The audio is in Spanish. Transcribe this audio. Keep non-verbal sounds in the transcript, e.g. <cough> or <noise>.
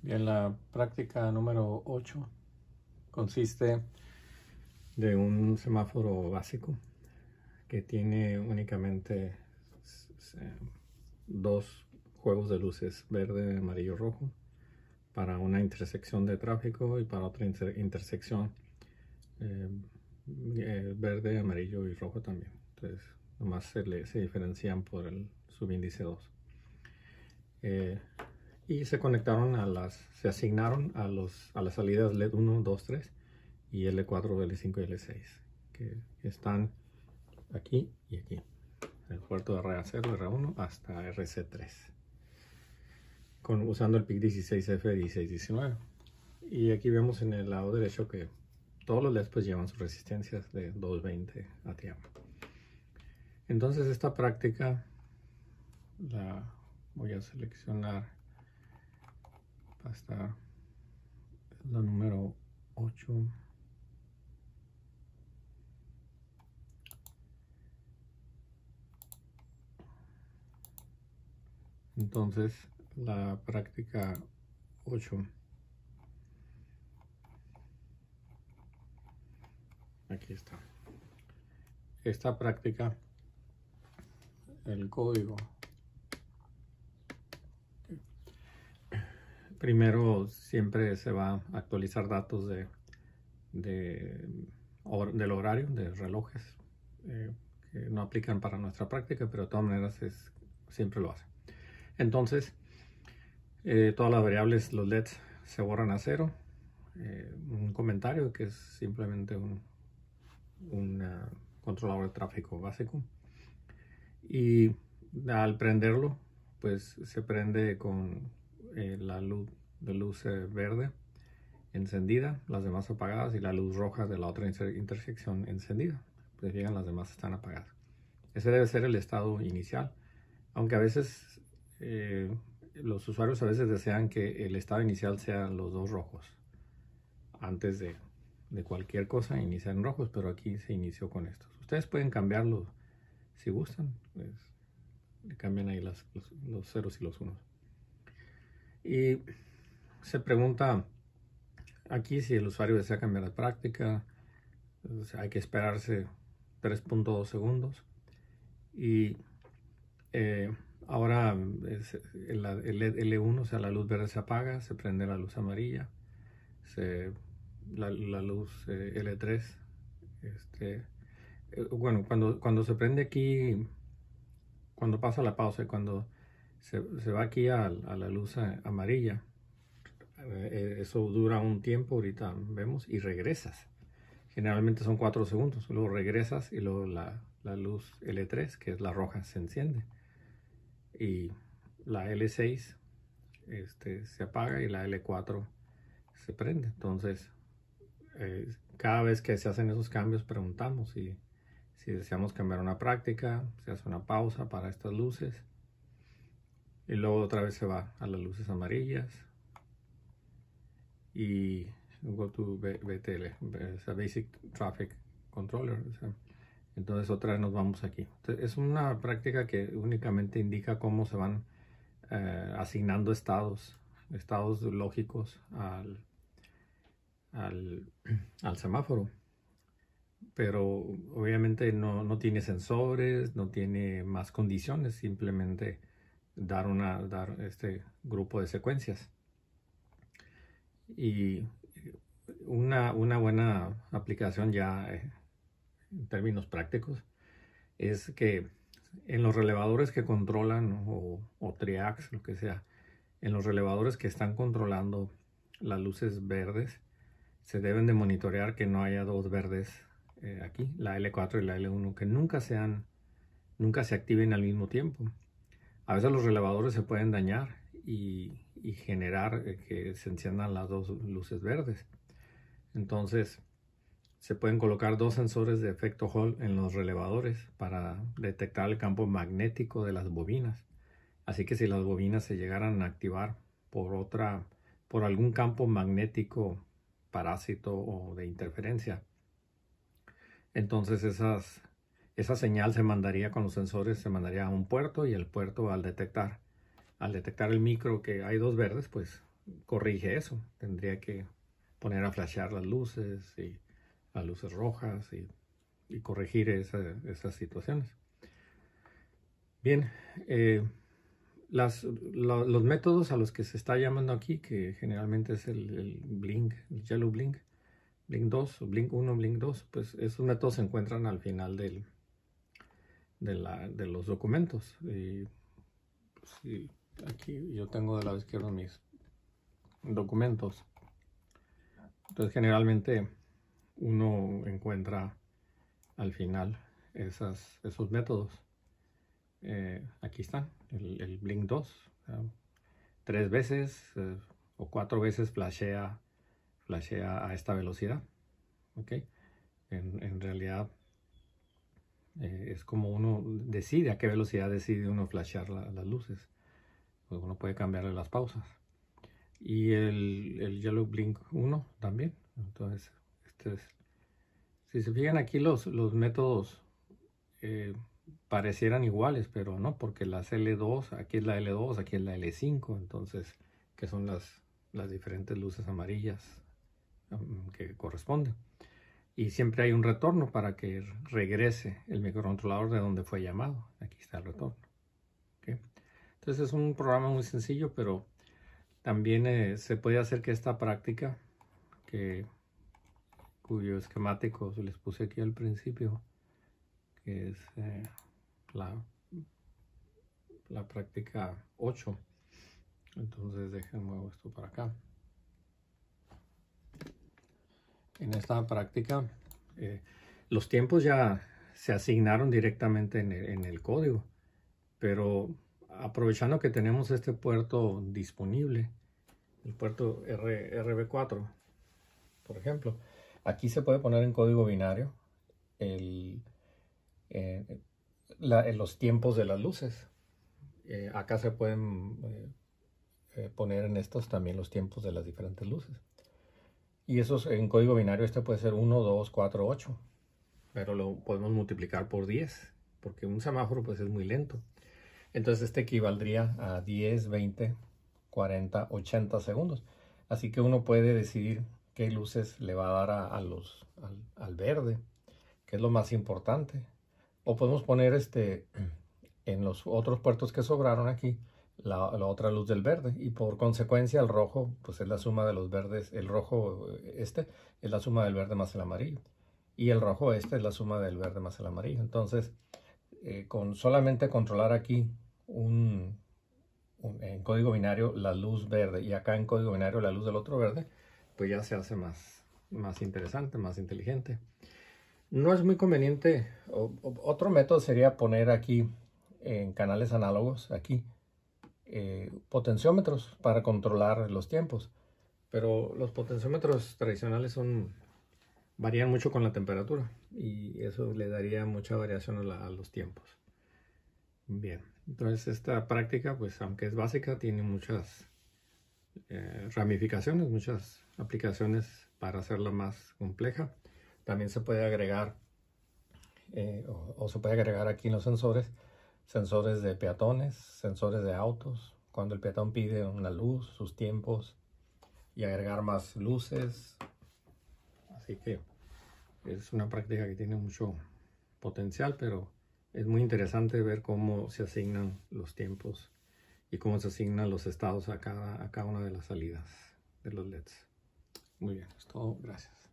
Bien, la práctica número 8 consiste de un semáforo básico que tiene únicamente eh, dos juegos de luces, verde, amarillo, rojo, para una intersección de tráfico y para otra intersección eh, eh, verde, amarillo y rojo también. Entonces, nomás se, se diferencian por el subíndice 2 y se conectaron a las, se asignaron a, los, a las salidas LED 1, 2, 3 y L4, L5 y L6 que están aquí y aquí el puerto de RA0, RA1 hasta RC3 con, usando el PIC 16F1619 y aquí vemos en el lado derecho que todos los LEDs pues, llevan sus resistencias de 220 ATM entonces esta práctica la voy a seleccionar va a estar la número 8 entonces la práctica 8 aquí está esta práctica el código primero siempre se va a actualizar datos de, del horario, de relojes, eh, que no aplican para nuestra práctica, pero de todas maneras es, siempre lo hace. Entonces, eh, todas las variables, los LEDs, se borran a cero. Eh, un comentario que es simplemente un, controlador de tráfico básico. Y al prenderlo, pues se prende con eh, la luz de luz eh, verde encendida, las demás apagadas y la luz roja de la otra intersección encendida. Pues llegan las demás están apagadas. Ese debe ser el estado inicial, aunque a veces eh, los usuarios a veces desean que el estado inicial sea los dos rojos antes de, de cualquier cosa iniciar en rojos, pero aquí se inició con estos. Ustedes pueden cambiarlo si gustan, pues, cambian ahí los ceros y los unos. Y se pregunta aquí si el usuario desea cambiar de práctica, hay que esperarse 3.2 segundos. Y eh, ahora el, L1, o sea, la luz verde se apaga, se prende la luz amarilla, se, la, luz eh, L3. Este, eh, bueno, cuando, cuando se prende aquí, cuando pasa la pausa y cuando se, va aquí a, la luz amarilla. Eh, eh, eso dura un tiempo, ahorita vemos, y regresas. Generalmente son cuatro segundos, luego regresas y luego la, luz L3, que es la roja, se enciende. Y la L6 este, se apaga y la L4 se prende. Entonces, eh, cada vez que se hacen esos cambios, preguntamos si, si deseamos cambiar una práctica, se hace una pausa para estas luces. Y luego otra vez se va a las luces amarillas. Y go to BTL, Basic Traffic Controller. entonces otra vez nos vamos aquí. es una práctica que únicamente indica cómo se van eh, asignando estados, estados lógicos al, al, <clears throat> al semáforo. Pero obviamente no, tiene sensores, no tiene más condiciones, simplemente dar, dar este grupo de secuencias. Y una, buena aplicación ya eh, en términos prácticos es que en los relevadores que controlan o, triax, lo que sea, en los relevadores que están controlando las luces verdes, se deben de monitorear que no haya dos verdes eh, aquí, la L4 y la L1, que nunca sean, nunca se activen al mismo tiempo a veces los relevadores se pueden dañar y, generar eh, que se enciendan las dos luces verdes. Entonces, se pueden colocar dos sensores de efecto Hall en los relevadores para detectar el campo magnético de las bobinas. Así que si las bobinas se llegaran a activar por otra por algún campo magnético parásito o de interferencia, entonces esas esa señal se mandaría con los sensores, se mandaría a un puerto y el puerto al detectar, al detectar el micro que hay dos verdes, pues corrige eso. Tendría que poner a flashear las luces y las luces rojas y, corregir esas situaciones. Bien, eh, los métodos a los que se está llamando aquí, que generalmente es el, el Blink, el Yellow Blink, Blink 2, Blink 1, Blink 2, pues esos métodos se encuentran al final del, de, la, de los documentos. Y, pues, aquí yo tengo de la izquierda mis documentos. Entonces generalmente uno encuentra al final esas, esos métodos. Eh, aquí están, el, Blink 2. Tres veces eh, o cuatro veces flashea, flashea a esta velocidad. ¿okay? En, en realidad eh, es como uno decide a qué velocidad decide uno flashear las luces. Pues uno puede cambiarle las pausas. Y el, el Yellow Blink 1 también. Entonces, este es. Si se fijan aquí los, los métodos eh, parecieran iguales, pero no, porque las L2, aquí es la L2, aquí es la L5, entonces, que son las, las diferentes luces amarillas mm, que corresponden y siempre hay un retorno para que regrese el microcontrolador de donde fue llamado. Aquí está el retorno. Entonces es un programa muy sencillo, pero también eh, se puede hacer que esta práctica, que, cuyo esquemático se les puse aquí al principio, que es eh, la, práctica 8. Entonces déjenme esto para acá. en esta práctica, eh, los tiempos ya se asignaron directamente en el, código, pero aprovechando que tenemos este puerto disponible, el puerto RB4, por ejemplo, aquí se puede poner en código binario eh, los tiempos de las luces. Eh, acá se pueden poner en estos también los tiempos de las diferentes luces. Y eso en código binario este puede ser 1, 2, 4, 8. Pero lo podemos multiplicar por 10, porque un semáforo pues, es muy lento. Entonces este equivaldría a 10, 20, 40, 80 segundos. Así que uno puede decidir qué luces le va a dar al, al, verde, que es lo más importante. O podemos poner este <clears throat> en los otros puertos que sobraron aquí, la, otra luz del verde y por consecuencia el rojo pues es la suma de los verdes, el rojo eh, este es la suma del verde más el amarillo y el rojo este es la suma del verde más el amarillo. Entonces eh, con solamente controlar aquí un, en código binario la luz verde y acá en código binario la luz del otro verde pues ya se hace más, más interesante, más inteligente. No es muy conveniente, otro método sería poner aquí en canales análogos, aquí, eh, potenciómetros para controlar los tiempos. Pero los potenciómetros tradicionales son varían mucho con la temperatura y eso le daría mucha variación a, los tiempos. Bien, entonces esta práctica, pues aunque es básica, tiene muchas eh, ramificaciones, muchas aplicaciones para hacerla más compleja. También se puede agregar eh, o, o, se puede agregar aquí en los sensores sensores de peatones, sensores de autos, cuando el peatón pide una luz, sus tiempos y agregar más luces. Así que es una práctica que tiene mucho potencial, pero es muy interesante ver cómo se asignan los tiempos y cómo se asignan los estados a cada, una de las salidas de los LEDs. Muy bien, es todo. Gracias.